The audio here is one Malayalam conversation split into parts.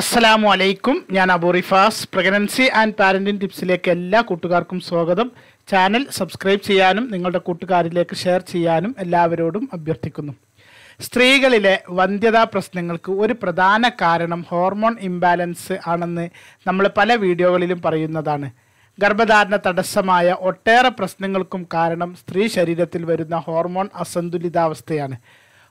അസ്സലാമു അലൈക്കും ഞാൻ റിഫാസ് പ്രഗ്നൻസി ആൻഡ് പാരൻറ്റിംഗ് ടിപ്സിലേക്ക് എല്ലാ കൂട്ടുകാർക്കും സ്വാഗതം ചാനൽ സബ്സ്ക്രൈബ് ചെയ്യാനും നിങ്ങളുടെ കൂട്ടുകാരിലേക്ക് ഷെയർ ചെയ്യാനും എല്ലാവരോടും അഭ്യർത്ഥിക്കുന്നു സ്ത്രീകളിലെ വന്ധ്യതാ പ്രശ്നങ്ങൾക്ക് ഒരു പ്രധാന കാരണം ഹോർമോൺ ഇംബാലൻസ് ആണെന്ന് നമ്മൾ പല വീഡിയോകളിലും പറയുന്നതാണ് ഗർഭധാരണ തടസ്സമായ ഒട്ടേറെ പ്രശ്നങ്ങൾക്കും കാരണം സ്ത്രീ ശരീരത്തിൽ വരുന്ന ഹോർമോൺ അസന്തുലിതാവസ്ഥയാണ്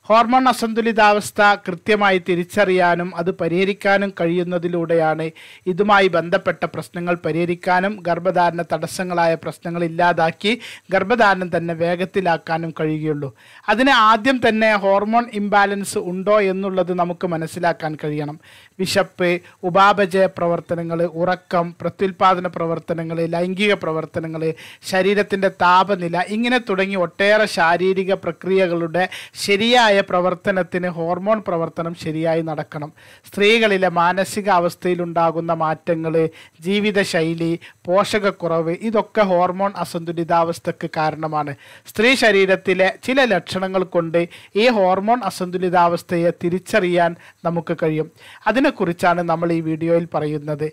ഹോർമോൺ അസന്തുലിതാവസ്ഥ കൃത്യമായി തിരിച്ചറിയാനും അത് പരിഹരിക്കാനും കഴിയുന്നതിലൂടെയാണ് ഇതുമായി ബന്ധപ്പെട്ട പ്രശ്നങ്ങൾ പരിഹരിക്കാനും ഗർഭധാരണ തടസ്സങ്ങളായ പ്രശ്നങ്ങൾ ഇല്ലാതാക്കി ഗർഭധാരണം തന്നെ വേഗത്തിലാക്കാനും കഴിയുകയുള്ളൂ അതിന് ആദ്യം തന്നെ ഹോർമോൺ ഇംബാലൻസ് ഉണ്ടോ എന്നുള്ളത് നമുക്ക് മനസ്സിലാക്കാൻ കഴിയണം വിശപ്പ് ഉപാപചയ പ്രവർത്തനങ്ങൾ ഉറക്കം പ്രത്യുൽപാദന പ്രവർത്തനങ്ങൾ ലൈംഗിക പ്രവർത്തനങ്ങൾ ശരീരത്തിൻ്റെ താപനില ഇങ്ങനെ തുടങ്ങി ഒട്ടേറെ ശാരീരിക പ്രക്രിയകളുടെ ശരിയായ ശരിയായ പ്രവർത്തനത്തിന് ഹോർമോൺ പ്രവർത്തനം ശരിയായി നടക്കണം സ്ത്രീകളിലെ അവസ്ഥയിലുണ്ടാകുന്ന മാറ്റങ്ങൾ ജീവിതശൈലി പോഷകക്കുറവ് ഇതൊക്കെ ഹോർമോൺ അസന്തുലിതാവസ്ഥക്ക് കാരണമാണ് സ്ത്രീ ശരീരത്തിലെ ചില ലക്ഷണങ്ങൾ കൊണ്ട് ഈ ഹോർമോൺ അസന്തുലിതാവസ്ഥയെ തിരിച്ചറിയാൻ നമുക്ക് കഴിയും അതിനെക്കുറിച്ചാണ് നമ്മൾ ഈ വീഡിയോയിൽ പറയുന്നത്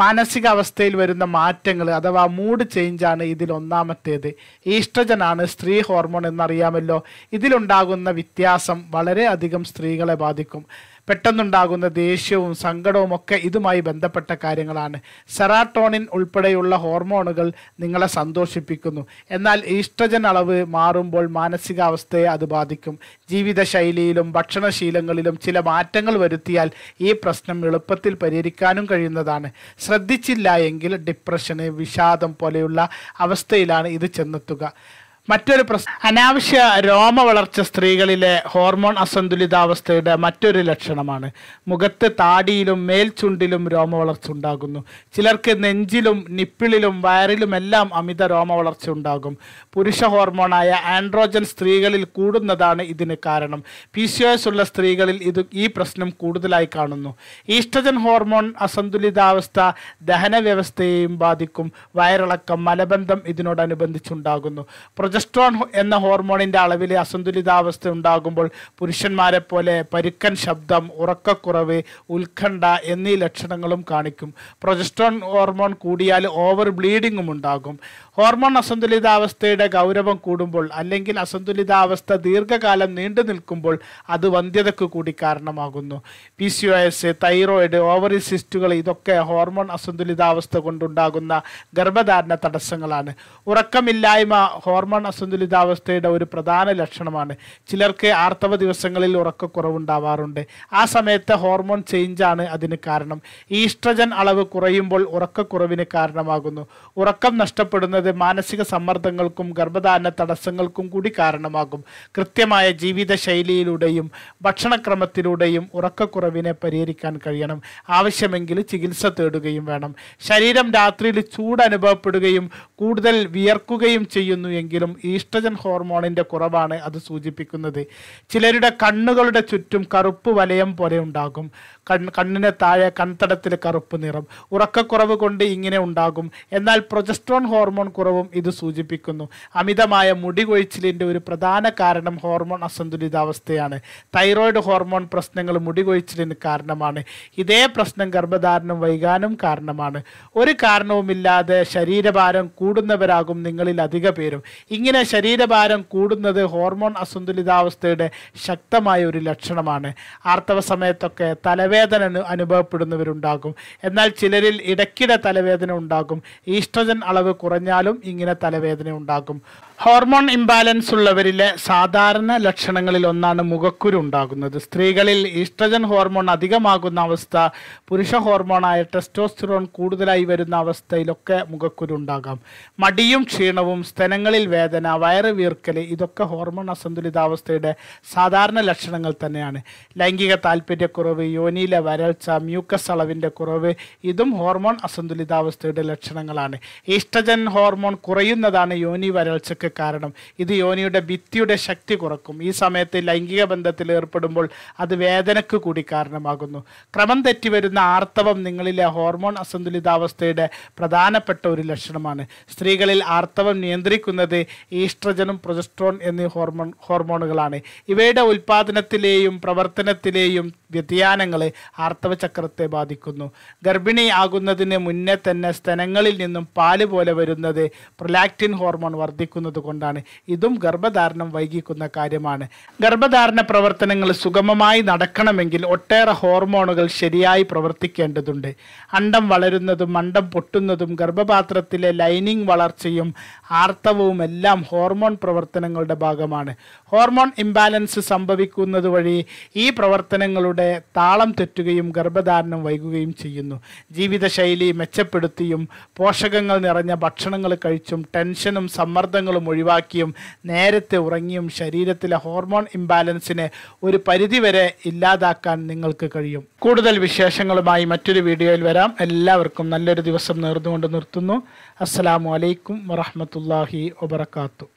മാനസികാവസ്ഥയിൽ വരുന്ന മാറ്റങ്ങൾ അഥവാ മൂഡ് ചേഞ്ചാണ് ഇതിൽ ഒന്നാമത്തേത് ഈസ്ട്രജനാണ് സ്ത്രീ ഹോർമോൺ എന്നറിയാമല്ലോ ഇതിലുണ്ടാകുന്ന വ്യത്യാസം വളരെ അധികം സ്ത്രീകളെ ബാധിക്കും പെട്ടെന്നുണ്ടാകുന്ന ദേഷ്യവും സങ്കടവും ഒക്കെ ഇതുമായി ബന്ധപ്പെട്ട കാര്യങ്ങളാണ് സെറാട്ടോണിൻ ഉൾപ്പെടെയുള്ള ഹോർമോണുകൾ നിങ്ങളെ സന്തോഷിപ്പിക്കുന്നു എന്നാൽ ഈസ്ട്രജൻ അളവ് മാറുമ്പോൾ മാനസികാവസ്ഥയെ അത് ബാധിക്കും ജീവിതശൈലിയിലും ഭക്ഷണശീലങ്ങളിലും ചില മാറ്റങ്ങൾ വരുത്തിയാൽ ഈ പ്രശ്നം എളുപ്പത്തിൽ പരിഹരിക്കാനും കഴിയുന്നതാണ് ശ്രദ്ധിച്ചില്ല എങ്കിൽ ഡിപ്രഷന് വിഷാദം പോലെയുള്ള അവസ്ഥയിലാണ് ഇത് ചെന്നെത്തുക മറ്റൊരു പ്രശ്നം അനാവശ്യ രോമ വളർച്ച സ്ത്രീകളിലെ ഹോർമോൺ അസന്തുലിതാവസ്ഥയുടെ മറ്റൊരു ലക്ഷണമാണ് മുഖത്ത് താടിയിലും മേൽചുണ്ടിലും രോമ വളർച്ച ഉണ്ടാകുന്നു ചിലർക്ക് നെഞ്ചിലും നിപ്പിളിലും വയറിലുമെല്ലാം അമിത രോമ വളർച്ച ഉണ്ടാകും പുരുഷ ഹോർമോണായ ആൻഡ്രോജൻ സ്ത്രീകളിൽ കൂടുന്നതാണ് ഇതിന് കാരണം പി സി എസ് ഉള്ള സ്ത്രീകളിൽ ഇത് ഈ പ്രശ്നം കൂടുതലായി കാണുന്നു ഈസ്ട്രജൻ ഹോർമോൺ അസന്തുലിതാവസ്ഥ ദഹന വ്യവസ്ഥയെയും ബാധിക്കും വയറിളക്കം മലബന്ധം ഇതിനോടനുബന്ധിച്ചുണ്ടാകുന്നു പ്രൊജ പ്രൊജസ്ട്രോൺ എന്ന ഹോർമോണിൻ്റെ അളവിൽ അസന്തുലിതാവസ്ഥ ഉണ്ടാകുമ്പോൾ പുരുഷന്മാരെ പോലെ പരുക്കൻ ശബ്ദം ഉറക്കക്കുറവ് ഉത്കണ്ഠ എന്നീ ലക്ഷണങ്ങളും കാണിക്കും പ്രൊജസ്ട്രോൺ ഹോർമോൺ കൂടിയാൽ ഓവർ ബ്ലീഡിങ്ങും ഉണ്ടാകും ഹോർമോൺ അസന്തുലിതാവസ്ഥയുടെ ഗൗരവം കൂടുമ്പോൾ അല്ലെങ്കിൽ അസന്തുലിതാവസ്ഥ ദീർഘകാലം നീണ്ടു നിൽക്കുമ്പോൾ അത് വന്ധ്യതയ്ക്ക് കൂടി കാരണമാകുന്നു P C O S thyroid ovary സിസ്റ്റുകൾ ഇതൊക്കെ ഹോർമോൺ അസന്തുലിതാവസ്ഥ കൊണ്ടുണ്ടാകുന്ന ഗർഭധാരണ തടസ്സങ്ങളാണ് ഉറക്കമില്ലായ്മ ഹോർമോൺ അസന്തുലിതാവസ്ഥയുടെ ഒരു പ്രധാന ലക്ഷണമാണ് ചിലർക്ക് ആർത്തവ ദിവസങ്ങളിൽ ഉറക്കക്കുറവുണ്ടാവാറുണ്ട് ആ സമയത്ത് ഹോർമോൺ ചേഞ്ചാണ് അതിന് കാരണം ഈസ്ട്രജൻ അളവ് കുറയുമ്പോൾ ഉറക്കക്കുറവിന് കാരണമാകുന്നു ഉറക്കം നഷ്ടപ്പെടുന്നത് മാനസിക സമ്മർദ്ദങ്ങൾക്കും ഗർഭധാരണ തടസ്സങ്ങൾക്കും കൂടി കാരണമാകും കൃത്യമായ ജീവിതശൈലിയിലൂടെയും ഭക്ഷണക്രമത്തിലൂടെയും ഉറക്കക്കുറവിനെ പരിഹരിക്കാൻ കഴിയണം ആവശ്യമെങ്കിൽ ചികിത്സ തേടുകയും വേണം ശരീരം രാത്രിയിൽ ചൂട് അനുഭവപ്പെടുകയും കൂടുതൽ വിയർക്കുകയും ചെയ്യുന്നു എങ്കിലും ഈസ്ട്രജൻ ഹോർമോണിൻ്റെ കുറവാണ് അത് സൂചിപ്പിക്കുന്നത് ചിലരുടെ കണ്ണുകളുടെ ചുറ്റും കറുപ്പ് വലയം പോലെ ഉണ്ടാകും കണ് കണ്ണിന് താഴെ കൺതടത്തിൽ കറുപ്പ് നിറം ഉറക്കക്കുറവ് കൊണ്ട് ഇങ്ങനെ ഉണ്ടാകും എന്നാൽ പ്രൊജസ്ട്രോൺ ഹോർമോൺ കുറവും ഇത് സൂചിപ്പിക്കുന്നു അമിതമായ മുടി കൊഴിച്ചിലിൻ്റെ ഒരു പ്രധാന കാരണം ഹോർമോൺ അസന്തുലിതാവസ്ഥയാണ് തൈറോയിഡ് ഹോർമോൺ പ്രശ്നങ്ങൾ മുടി കൊഴിച്ചിലിന് കാരണമാണ് ഇതേ പ്രശ്നം ഗർഭധാരണം വൈകാനും കാരണമാണ് ഒരു കാരണവുമില്ലാതെ ശരീരഭാരം കൂടുന്നവരാകും നിങ്ങളിൽ അധിക പേരും ഇങ്ങനെ ശരീരഭാരം കൂടുന്നത് ഹോർമോൺ അസന്തുലിതാവസ്ഥയുടെ ശക്തമായ ഒരു ലക്ഷണമാണ് ആർത്തവ സമയത്തൊക്കെ തലവേദന അനുഭവപ്പെടുന്നവരുണ്ടാകും എന്നാൽ ചിലരിൽ ഇടയ്ക്കിടെ തലവേദന ഉണ്ടാകും ഈസ്ട്രജൻ അളവ് കുറഞ്ഞാലും ഇങ്ങനെ തലവേദന ഉണ്ടാകും ഹോർമോൺ ഇംബാലൻസ് ഉള്ളവരിലെ സാധാരണ ലക്ഷണങ്ങളിൽ ഒന്നാണ് മുഖക്കുരു ഉണ്ടാകുന്നത് സ്ത്രീകളിൽ ഈസ്ട്രജൻ ഹോർമോൺ അധികമാകുന്ന അവസ്ഥ പുരുഷ ഹോർമോണായ ടെസ്റ്റോസ്റ്ററോൺ കൂടുതലായി വരുന്ന അവസ്ഥയിലൊക്കെ മുഖക്കുരു ഉണ്ടാകാം മടിയും ക്ഷീണവും സ്തനങ്ങളിൽ വേദന വയറ് വീർക്കൽ ഇതൊക്കെ ഹോർമോൺ അസന്തുലിതാവസ്ഥയുടെ സാധാരണ ലക്ഷണങ്ങൾ തന്നെയാണ് ലൈംഗിക താല്പര്യക്കുറവ് യോനിയിലെ വരൾച്ച മ്യൂക്കസ് അളവിൻ്റെ കുറവ് ഇതും ഹോർമോൺ അസന്തുലിതാവസ്ഥയുടെ ലക്ഷണങ്ങളാണ് ഈസ്ട്രജൻ ഹോർമോൺ കുറയുന്നതാണ് യോനി വരൾച്ചയ്ക്ക് കാരണം ഇത് യോനിയുടെ ഭിത്തിയുടെ ശക്തി കുറക്കും ഈ സമയത്ത് ലൈംഗിക ബന്ധത്തിൽ ഏർപ്പെടുമ്പോൾ അത് വേദനയ്ക്ക് കൂടി കാരണമാകുന്നു ക്രമം തെറ്റി വരുന്ന ആർത്തവം നിങ്ങളിലെ ഹോർമോൺ അസന്തുലിതാവസ്ഥയുടെ പ്രധാനപ്പെട്ട ഒരു ലക്ഷണമാണ് സ്ത്രീകളിൽ ആർത്തവം നിയന്ത്രിക്കുന്നത് ഈസ്ട്രജനും പ്രൊജസ്ട്രോൺ എന്നീ ഹോർമോൺ ഹോർമോണുകളാണ് ഇവയുടെ ഉൽപ്പാദനത്തിലെയും പ്രവർത്തനത്തിലെയും വ്യതിയാനങ്ങൾ ആർത്തവചക്രത്തെ ബാധിക്കുന്നു ഗർഭിണി ആകുന്നതിന് മുന്നേ തന്നെ സ്തനങ്ങളിൽ നിന്നും പാല് പോലെ വരുന്നത് പ്രൊലാക്റ്റിൻ ഹോർമോൺ വർദ്ധിക്കുന്നത് കൊണ്ടാണ് ഇതും ഗർഭധാരണം വൈകിക്കുന്ന കാര്യമാണ് ഗർഭധാരണ പ്രവർത്തനങ്ങൾ സുഗമമായി നടക്കണമെങ്കിൽ ഒട്ടേറെ ഹോർമോണുകൾ ശരിയായി പ്രവർത്തിക്കേണ്ടതുണ്ട് അണ്ടം വളരുന്നതും അണ്ടം പൊട്ടുന്നതും ഗർഭപാത്രത്തിലെ ലൈനിങ് വളർച്ചയും ആർത്തവവും എല്ലാം ഹോർമോൺ പ്രവർത്തനങ്ങളുടെ ഭാഗമാണ് ഹോർമോൺ ഇംബാലൻസ് സംഭവിക്കുന്നത് വഴി ഈ പ്രവർത്തനങ്ങളുടെ താളം തെറ്റുകയും ഗർഭധാരണം വൈകുകയും ചെയ്യുന്നു ജീവിതശൈലി മെച്ചപ്പെടുത്തിയും പോഷകങ്ങൾ നിറഞ്ഞ ഭക്ഷണങ്ങൾ കഴിച്ചും ടെൻഷനും സമ്മർദ്ദങ്ങളും ഒഴിവാക്കിയും നേരത്തെ ഉറങ്ങിയും ശരീരത്തിലെ ഹോർമോൺ ഇംബാലൻസിനെ ഒരു പരിധിവരെ ഇല്ലാതാക്കാൻ നിങ്ങൾക്ക് കഴിയും കൂടുതൽ വിശേഷങ്ങളുമായി മറ്റൊരു വീഡിയോയിൽ വരാം എല്ലാവർക്കും നല്ലൊരു ദിവസം നേർന്നുകൊണ്ട് നിർത്തുന്നു അസ്സാം വലൈക്കും വറഹമത്തല്ലാഹി വബർക്കാത്തു